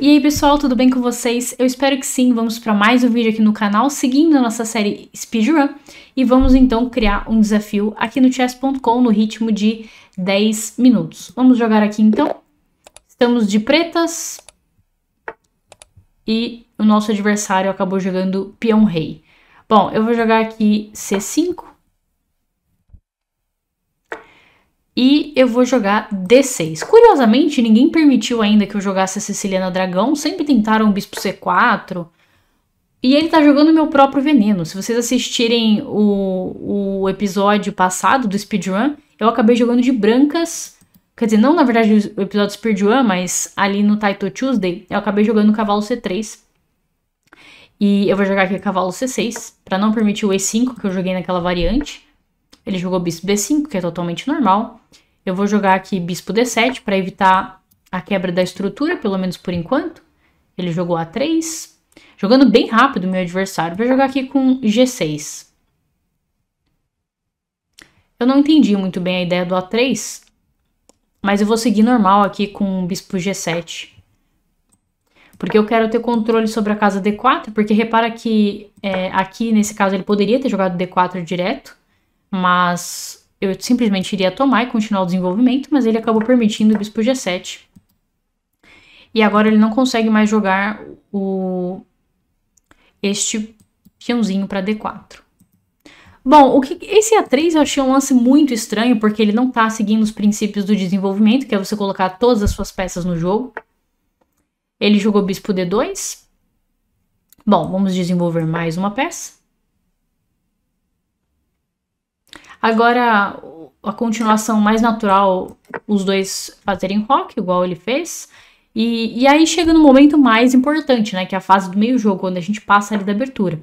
E aí pessoal, tudo bem com vocês? Eu espero que sim, vamos para mais um vídeo aqui no canal, seguindo a nossa série Speedrun, e vamos então criar um desafio aqui no chess.com no ritmo de 10 minutos. Vamos jogar aqui então. Estamos de pretas e o nosso adversário acabou jogando peão rei. Bom, eu vou jogar aqui C5, e eu vou jogar D6. Curiosamente, ninguém permitiu ainda que eu jogasse a Siciliana Dragão, sempre tentaram o Bispo C4. E ele tá jogando meu próprio veneno. Se vocês assistirem o, o episódio passado do Speedrun, eu acabei jogando de brancas. Quer dizer, não na verdade o episódio Speedrun, mas ali no Taito Tuesday, eu acabei jogando cavalo C3. E eu vou jogar aqui cavalo C6, para não permitir o E5 que eu joguei naquela variante. Ele jogou bispo D5, que é totalmente normal. Eu vou jogar aqui bispo D7 para evitar a quebra da estrutura, pelo menos por enquanto. Ele jogou A3. Jogando bem rápido o meu adversário. Vou jogar aqui com G6. Eu não entendi muito bem a ideia do A3, mas eu vou seguir normal aqui com bispo G7. Porque eu quero ter controle sobre a casa D4, porque repara que é, aqui, nesse caso, ele poderia ter jogado D4 direto mas eu simplesmente iria tomar e continuar o desenvolvimento, mas ele acabou permitindo o bispo G7. E agora ele não consegue mais jogar o este peãozinho para D4. Bom, o que esse A3 eu achei um lance muito estranho, porque ele não está seguindo os princípios do desenvolvimento, que é você colocar todas as suas peças no jogo. Ele jogou bispo D2. Bom, vamos desenvolver mais uma peça. Agora, a continuação mais natural, os dois fazerem rock, igual ele fez. E, e aí chega no momento mais importante, né? Que é a fase do meio-jogo, onde a gente passa ali da abertura.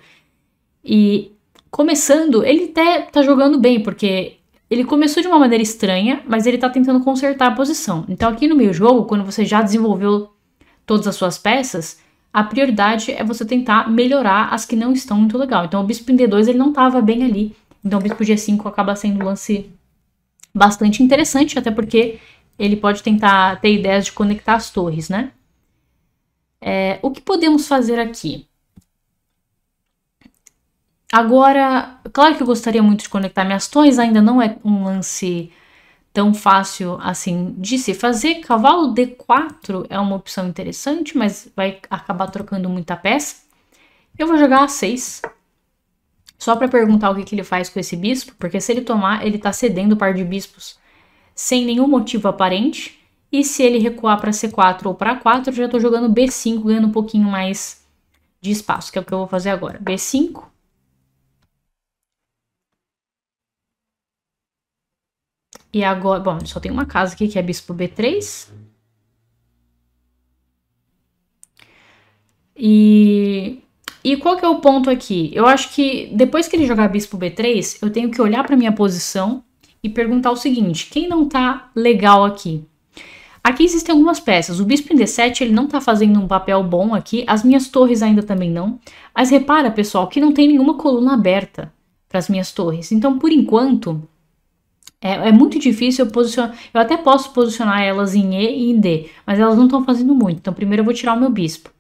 E começando, ele até tá jogando bem, porque ele começou de uma maneira estranha, mas ele tá tentando consertar a posição. Então aqui no meio-jogo, quando você já desenvolveu todas as suas peças, a prioridade é você tentar melhorar as que não estão muito legal. Então o bispo em D2 ele não estava bem ali. Então, o bispo G5 acaba sendo um lance bastante interessante, até porque ele pode tentar ter ideias de conectar as torres, né? É, o que podemos fazer aqui? Agora, claro que eu gostaria muito de conectar minhas torres, ainda não é um lance tão fácil assim de se fazer. Cavalo D4 é uma opção interessante, mas vai acabar trocando muita peça. Eu vou jogar A6, só para perguntar o que, que ele faz com esse bispo, porque se ele tomar, ele está cedendo o par de bispos sem nenhum motivo aparente. E se ele recuar para C4 ou para 4 já estou jogando B5, ganhando um pouquinho mais de espaço, que é o que eu vou fazer agora. B5, E agora, bom, só tem uma casa aqui que é bispo B3. E e qual que é o ponto aqui? Eu acho que depois que ele jogar bispo b3, eu tenho que olhar para minha posição e perguntar o seguinte: quem não tá legal aqui? Aqui existem algumas peças. O bispo em d7 ele não está fazendo um papel bom aqui. As minhas torres ainda também não. Mas repara, pessoal, que não tem nenhuma coluna aberta para as minhas torres. Então, por enquanto, é, é muito difícil eu posicionar. Eu até posso posicionar elas em E e em D, mas elas não estão fazendo muito. Então, primeiro eu vou tirar o meu bispo.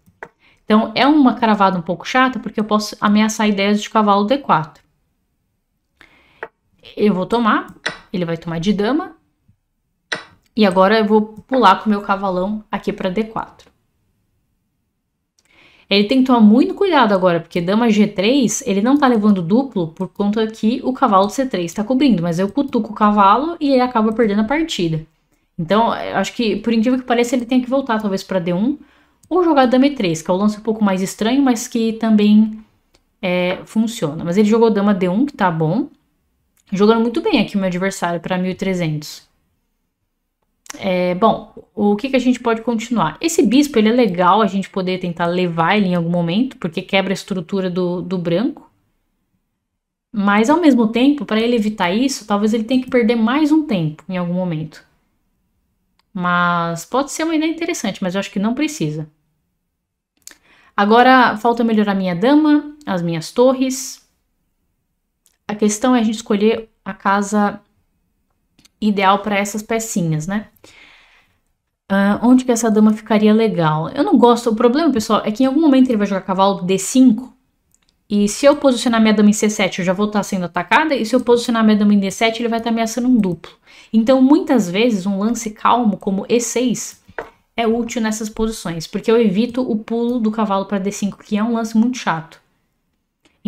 Então, é uma caravada um pouco chata, porque eu posso ameaçar ideias de cavalo D4. Eu vou tomar, ele vai tomar de dama. E agora eu vou pular com o meu cavalão aqui para D4. Ele tem que tomar muito cuidado agora, porque dama G3, ele não tá levando duplo por conta que o cavalo C3 está cobrindo, mas eu cutuco o cavalo e ele acaba perdendo a partida. Então, acho que, por incrível que pareça, ele tem que voltar talvez para D1, ou jogar Dama E3, que é o um lance um pouco mais estranho, mas que também é, funciona. Mas ele jogou Dama D1, que tá bom. Jogando muito bem aqui o meu adversário para 1300. É, bom, o que, que a gente pode continuar? Esse bispo ele é legal a gente poder tentar levar ele em algum momento, porque quebra a estrutura do, do branco. Mas ao mesmo tempo, para ele evitar isso, talvez ele tenha que perder mais um tempo em algum momento. Mas pode ser uma ideia interessante, mas eu acho que não precisa. Agora falta melhorar minha dama, as minhas torres. A questão é a gente escolher a casa ideal para essas pecinhas, né? Uh, onde que essa dama ficaria legal? Eu não gosto. O problema, pessoal, é que em algum momento ele vai jogar cavalo D5 e se eu posicionar minha dama em C7, eu já vou estar tá sendo atacada, e se eu posicionar minha dama em D7, ele vai estar tá ameaçando um duplo. Então, muitas vezes, um lance calmo como E6 é útil nessas posições, porque eu evito o pulo do cavalo para D5, que é um lance muito chato.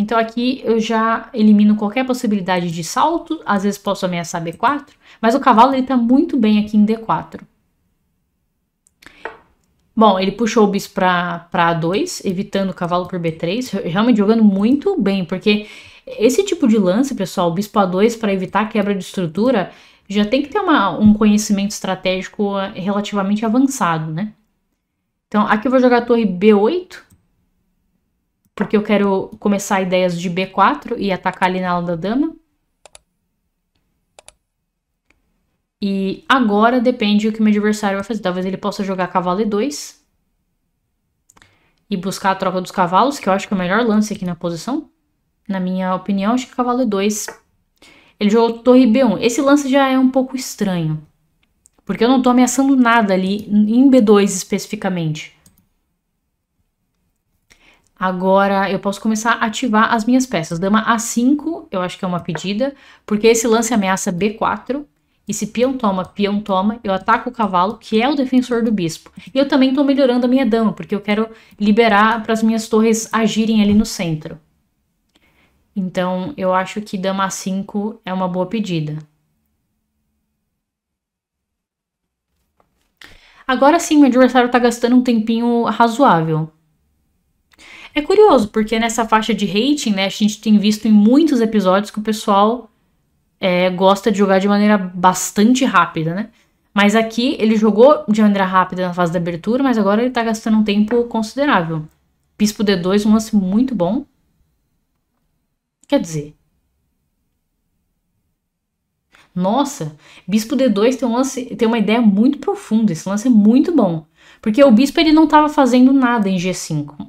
Então aqui eu já elimino qualquer possibilidade de salto, às vezes posso ameaçar B4, mas o cavalo ele está muito bem aqui em D4. Bom, ele puxou o bis para A2, evitando o cavalo por B3, realmente jogando muito bem, porque esse tipo de lance, pessoal, o bispo A2 para evitar quebra de estrutura, já tem que ter uma, um conhecimento estratégico ah, relativamente avançado, né? Então, aqui eu vou jogar a torre B8, porque eu quero começar ideias de B4 e atacar ali na ala da dama. E agora depende o que meu adversário vai fazer. Talvez ele possa jogar cavalo e2 e buscar a troca dos cavalos, que eu acho que é o melhor lance aqui na posição. Na minha opinião, acho que cavalo e2. Ele jogou torre b1. Esse lance já é um pouco estranho. Porque eu não tô ameaçando nada ali em b2 especificamente. Agora eu posso começar a ativar as minhas peças. Dama A5, eu acho que é uma pedida, porque esse lance ameaça B4. E se peão toma, peão toma, eu ataco o cavalo, que é o defensor do bispo. E eu também estou melhorando a minha dama, porque eu quero liberar para as minhas torres agirem ali no centro. Então, eu acho que dama 5 é uma boa pedida. Agora sim, meu adversário está gastando um tempinho razoável. É curioso, porque nessa faixa de rating, né, a gente tem visto em muitos episódios que o pessoal é, gosta de jogar de maneira bastante rápida, né? Mas aqui ele jogou de maneira rápida na fase da abertura, mas agora ele tá gastando um tempo considerável. Bispo D2, um lance muito bom. Quer dizer. Nossa, Bispo D2 tem, um lance, tem uma ideia muito profunda. Esse lance é muito bom. Porque o bispo ele não estava fazendo nada em G5.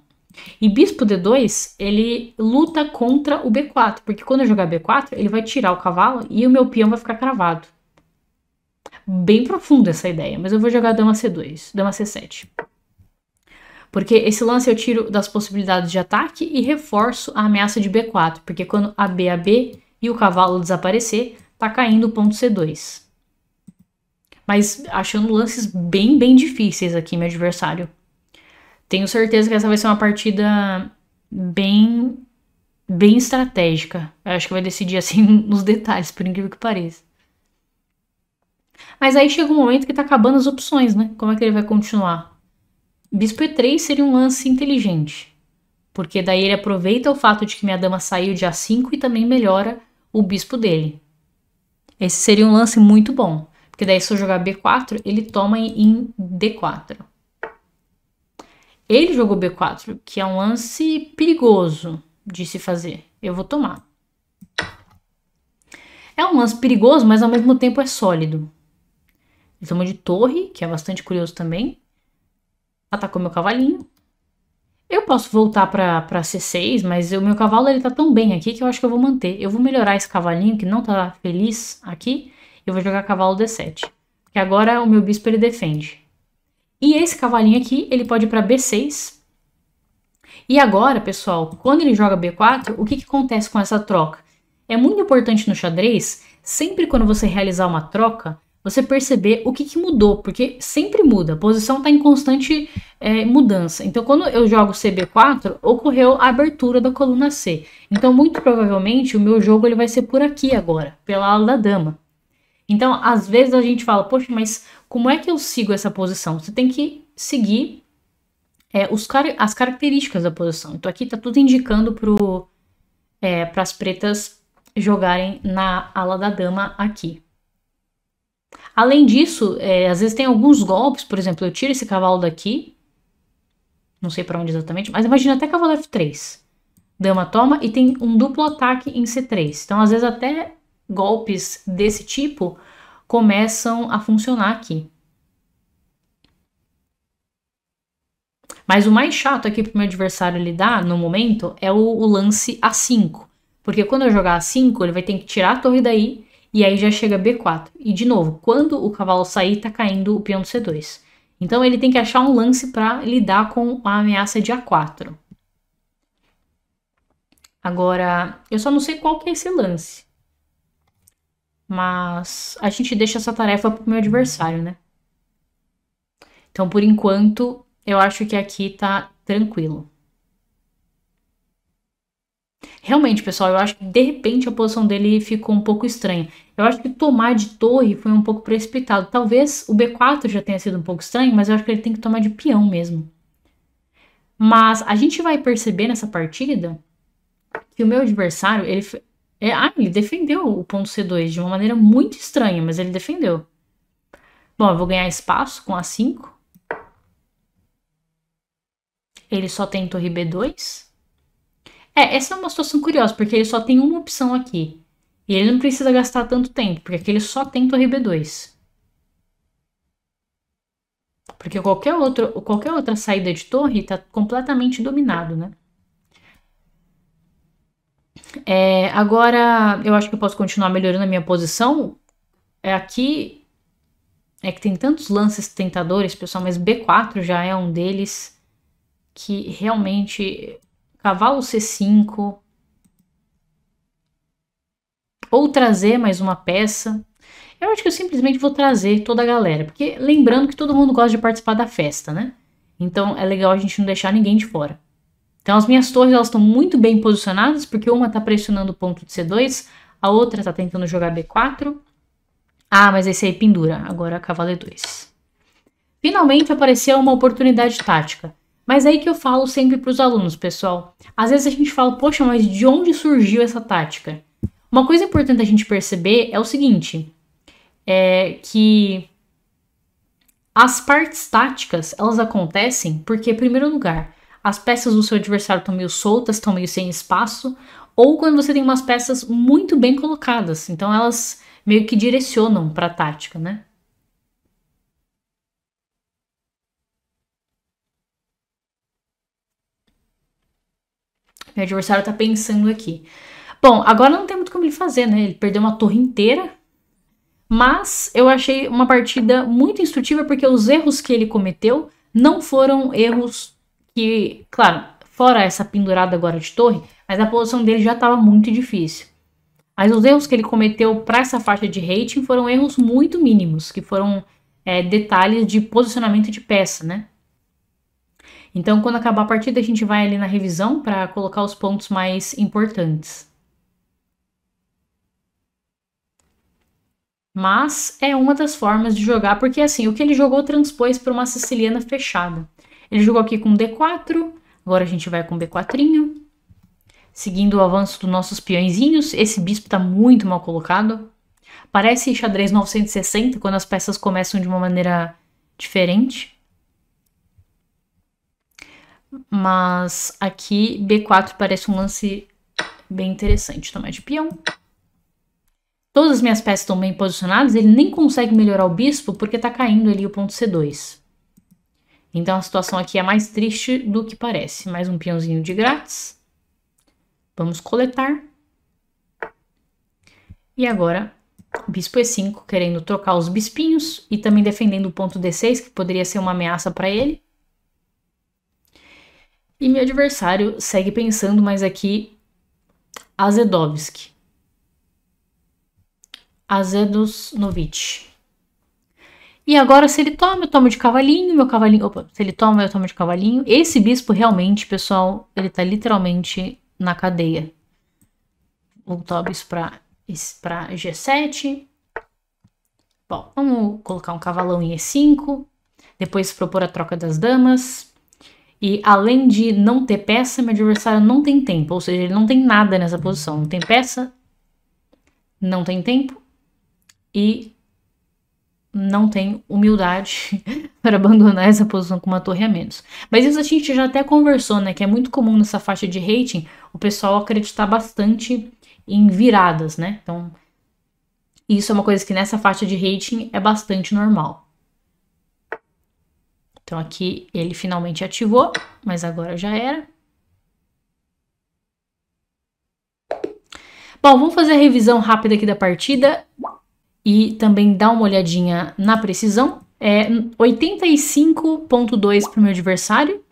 E bispo D2, ele luta contra o B4, porque quando eu jogar B4, ele vai tirar o cavalo e o meu peão vai ficar cravado. Bem profunda essa ideia, mas eu vou jogar dama C2, dama C7. Porque esse lance eu tiro das possibilidades de ataque e reforço a ameaça de B4, porque quando a B, a B e o cavalo desaparecer, tá caindo o ponto C2. Mas achando lances bem, bem difíceis aqui, meu adversário. Tenho certeza que essa vai ser uma partida bem bem estratégica. Eu acho que vai decidir assim nos detalhes, por incrível que pareça. Mas aí chega um momento que tá acabando as opções, né? Como é que ele vai continuar? Bispo E3 seria um lance inteligente. Porque daí ele aproveita o fato de que minha dama saiu de A5 e também melhora o bispo dele. Esse seria um lance muito bom. Porque daí se eu jogar B4, ele toma em D4. Ele jogou B4, que é um lance perigoso de se fazer. Eu vou tomar. É um lance perigoso, mas ao mesmo tempo é sólido. Ele tomou de torre, que é bastante curioso também. Atacou meu cavalinho. Eu posso voltar pra, C6, mas o meu cavalo ele tá tão bem aqui que eu acho que eu vou manter. Eu vou melhorar esse cavalinho que não tá feliz aqui. Eu vou jogar cavalo D7. Que agora o meu bispo ele defende. E esse cavalinho aqui, ele pode ir para B6. E agora, pessoal, quando ele joga B4, o que, que acontece com essa troca? É muito importante no xadrez, sempre quando você realizar uma troca, você perceber o que, que mudou, porque sempre muda, a posição está em constante é, mudança. Então, quando eu jogo CB4, ocorreu a abertura da coluna C. Então, muito provavelmente, o meu jogo ele vai ser por aqui agora, pela ala da dama. Então, às vezes a gente fala, poxa, mas como é que eu sigo essa posição? Você tem que seguir é, os, as características da posição. Então, aqui tá tudo indicando é, para as pretas jogarem na ala da dama aqui. Além disso, é, às vezes tem alguns golpes, por exemplo, eu tiro esse cavalo daqui, não sei para onde exatamente, mas imagina até cavalo F3. Dama toma e tem um duplo ataque em C3. Então, às vezes até golpes desse tipo começam a funcionar aqui. Mas o mais chato aqui para o meu adversário lidar no momento é o, o lance A5. Porque quando eu jogar A5, ele vai ter que tirar a torre daí e aí já chega B4. E de novo, quando o cavalo sair, tá caindo o peão do C2. Então ele tem que achar um lance para lidar com a ameaça de A4. Agora, eu só não sei qual que é esse lance. Mas a gente deixa essa tarefa pro meu adversário, né? Então, por enquanto, eu acho que aqui tá tranquilo. Realmente, pessoal, eu acho que de repente a posição dele ficou um pouco estranha. Eu acho que tomar de torre foi um pouco precipitado. Talvez o B4 já tenha sido um pouco estranho, mas eu acho que ele tem que tomar de peão mesmo. Mas a gente vai perceber nessa partida que o meu adversário, ele é, ah, ele defendeu o ponto C2 de uma maneira muito estranha, mas ele defendeu. Bom, eu vou ganhar espaço com A5. Ele só tem torre B2. É, essa é uma situação curiosa, porque ele só tem uma opção aqui. E ele não precisa gastar tanto tempo, porque aqui ele só tem torre B2. Porque qualquer, outro, qualquer outra saída de torre está completamente dominado, né? É, agora, eu acho que eu posso continuar melhorando a minha posição. É aqui é que tem tantos lances tentadores, pessoal, mas B4 já é um deles que realmente cavalo C5 ou trazer mais uma peça. Eu acho que eu simplesmente vou trazer toda a galera, porque lembrando que todo mundo gosta de participar da festa, né? Então é legal a gente não deixar ninguém de fora. Então as minhas torres elas estão muito bem posicionadas, porque uma está pressionando o ponto de C2, a outra está tentando jogar B4. Ah, mas esse aí pendura, agora é cavalo E2. Finalmente apareceu uma oportunidade tática. Mas é aí que eu falo sempre para os alunos, pessoal. Às vezes a gente fala, poxa, mas de onde surgiu essa tática? Uma coisa importante a gente perceber é o seguinte, é que as partes táticas, elas acontecem porque, em primeiro lugar, as peças do seu adversário estão meio soltas, estão meio sem espaço, ou quando você tem umas peças muito bem colocadas, então elas meio que direcionam para a tática, né? Meu adversário tá pensando aqui. Bom, agora não tem muito como ele fazer, né? Ele perdeu uma torre inteira. Mas eu achei uma partida muito instrutiva porque os erros que ele cometeu não foram erros que, claro, fora essa pendurada agora de torre, mas a posição dele já estava muito difícil. Mas os erros que ele cometeu para essa faixa de rating foram erros muito mínimos, que foram é, detalhes de posicionamento de peça, né? Então, quando acabar a partida, a gente vai ali na revisão para colocar os pontos mais importantes. Mas é uma das formas de jogar, porque assim, o que ele jogou transpôs para uma siciliana fechada. Ele jogou aqui com D4, agora a gente vai com B4, seguindo o avanço dos nossos peõezinhos. Esse bispo está muito mal colocado. Parece xadrez 960 quando as peças começam de uma maneira diferente. Mas aqui B4 parece um lance bem interessante também de peão. Todas as minhas peças estão bem posicionadas, ele nem consegue melhorar o bispo porque está caindo ali o ponto C2. Então a situação aqui é mais triste do que parece. Mais um peãozinho de grátis. Vamos coletar. E agora, bispo e5, querendo trocar os bispinhos e também defendendo o ponto d6, que poderia ser uma ameaça para ele. E meu adversário segue pensando, mas aqui Azedovski. Azedosnovich. E agora, se ele toma, eu tomo de cavalinho, meu cavalinho. Opa, se ele toma, eu tomo de cavalinho. Esse bispo realmente, pessoal, ele tá literalmente na cadeia. Voltar o bispo pra, pra G7. Bom, vamos colocar um cavalão em E5. Depois propor a troca das damas. E além de não ter peça, meu adversário não tem tempo. Ou seja, ele não tem nada nessa posição. Não tem peça, não tem tempo. E não tem humildade para abandonar essa posição com uma torre a menos. Mas isso a gente já até conversou, né? Que é muito comum nessa faixa de rating o pessoal acreditar bastante em viradas, né? Então, isso é uma coisa que nessa faixa de rating é bastante normal. Então aqui ele finalmente ativou, mas agora já era. Bom, vamos fazer a revisão rápida aqui da partida e também dá uma olhadinha na precisão. É 85,2 para o meu adversário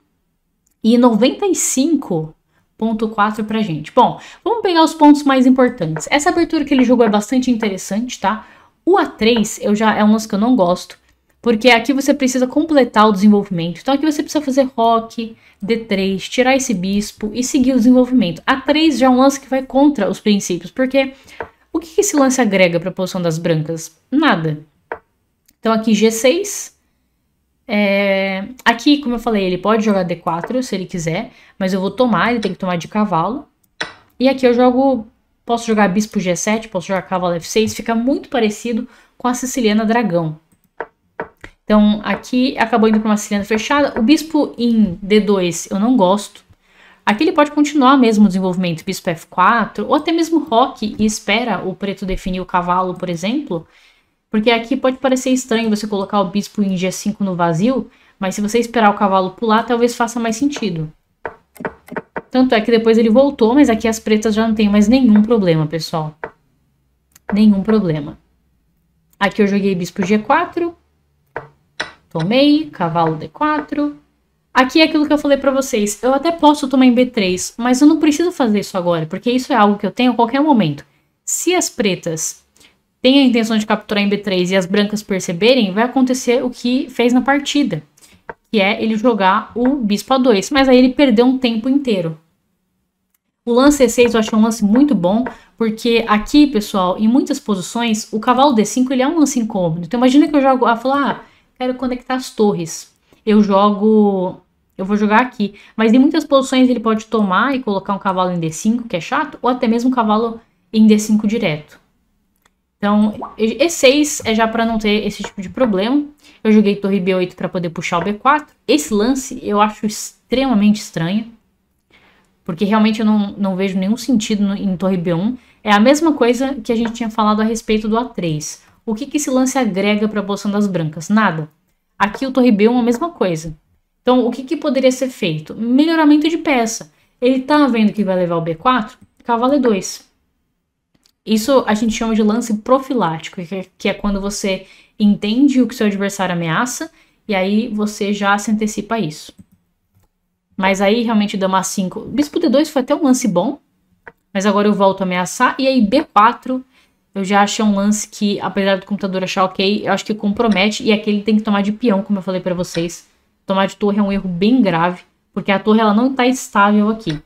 e 95,4 para a gente. Bom, vamos pegar os pontos mais importantes. Essa abertura que ele jogou é bastante interessante, tá? O A3 eu já é um lance que eu não gosto, porque aqui você precisa completar o desenvolvimento. Então aqui você precisa fazer rock, D3, tirar esse bispo e seguir o desenvolvimento. A3 já é um lance que vai contra os princípios, porque o que, esse lance agrega para a posição das brancas? Nada. Então aqui G6. É... Aqui, como eu falei, ele pode jogar D4 se ele quiser, mas eu vou tomar, ele tem que tomar de cavalo. E aqui eu jogo, posso jogar bispo G7, posso jogar cavalo F6, fica muito parecido com a siciliana dragão. Então aqui acabou indo para uma siciliana fechada. O bispo em D2 eu não gosto, Aqui ele pode continuar mesmo o desenvolvimento bispo f4, ou até mesmo roque e espera o preto definir o cavalo, por exemplo. Porque aqui pode parecer estranho você colocar o bispo em g5 no vazio, mas se você esperar o cavalo pular, talvez faça mais sentido. Tanto é que depois ele voltou, mas aqui as pretas já não tem mais nenhum problema, pessoal. Nenhum problema. Aqui eu joguei bispo g4, tomei, cavalo d4, Aqui é aquilo que eu falei para vocês. Eu até posso tomar em B3, mas eu não preciso fazer isso agora, porque isso é algo que eu tenho a qualquer momento. Se as pretas têm a intenção de capturar em B3 e as brancas perceberem, vai acontecer o que fez na partida, que é ele jogar o bispo A2, mas aí ele perdeu um tempo inteiro. O lance E6 eu achei um lance muito bom, porque aqui, pessoal, em muitas posições, o cavalo D5 ele é um lance incômodo. Então imagina que eu jogo, ah, falar, ah, quero conectar as torres. Eu jogo eu vou jogar aqui. Mas em muitas posições ele pode tomar e colocar um cavalo em D5, que é chato, ou até mesmo um cavalo em D5 direto. Então, E6 é já para não ter esse tipo de problema. Eu joguei torre B8 para poder puxar o B4. Esse lance eu acho extremamente estranho, porque realmente eu não, não vejo nenhum sentido no, em torre B1. É a mesma coisa que a gente tinha falado a respeito do A3. O que, que esse lance agrega para a posição das brancas? Nada. Aqui o torre B1 é a mesma coisa. Então, o que, que poderia ser feito? Melhoramento de peça. Ele tá vendo que vai levar o B4? Cavalo E2. Isso a gente chama de lance profilático, que é, que é quando você entende o que seu adversário ameaça e aí você já se antecipa a isso. Mas aí realmente dama 5. Bispo D2 foi até um lance bom, mas agora eu volto a ameaçar. E aí B4 eu já achei um lance que, apesar do computador achar ok, eu acho que compromete e aquele é tem que tomar de peão, como eu falei para vocês Tomar de torre é um erro bem grave, porque a torre ela não está estável aqui.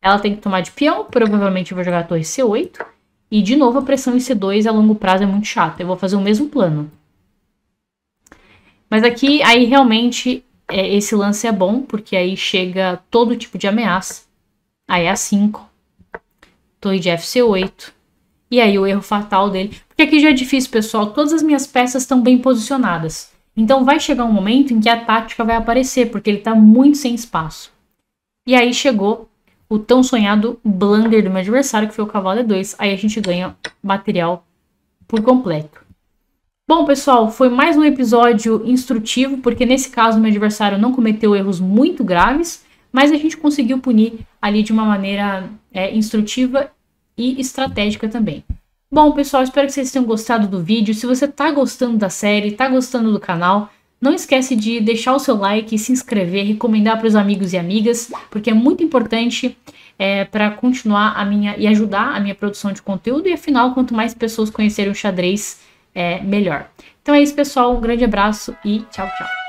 Ela tem que tomar de peão, provavelmente eu vou jogar a torre C8. E de novo a pressão em C2 a longo prazo é muito chata. Eu vou fazer o mesmo plano. Mas aqui, aí realmente, é, esse lance é bom, porque aí chega todo tipo de ameaça. Aí é A5. Torre de FC8. E aí o erro fatal dele. Porque aqui já é difícil, pessoal. Todas as minhas peças estão bem posicionadas. Então vai chegar um momento em que a tática vai aparecer, porque ele está muito sem espaço. E aí chegou o tão sonhado blunder do meu adversário, que foi o cavalo D2. Aí a gente ganha material por completo. Bom, pessoal, foi mais um episódio instrutivo, porque nesse caso meu adversário não cometeu erros muito graves, mas a gente conseguiu punir ali de uma maneira é, instrutiva e estratégica também. Bom, pessoal, espero que vocês tenham gostado do vídeo. Se você tá gostando da série, tá gostando do canal, não esquece de deixar o seu like, se inscrever, recomendar para os amigos e amigas, porque é muito importante é, para continuar a minha e ajudar a minha produção de conteúdo. E afinal, quanto mais pessoas conhecerem o xadrez, é melhor. Então é isso, pessoal. Um grande abraço e tchau, tchau.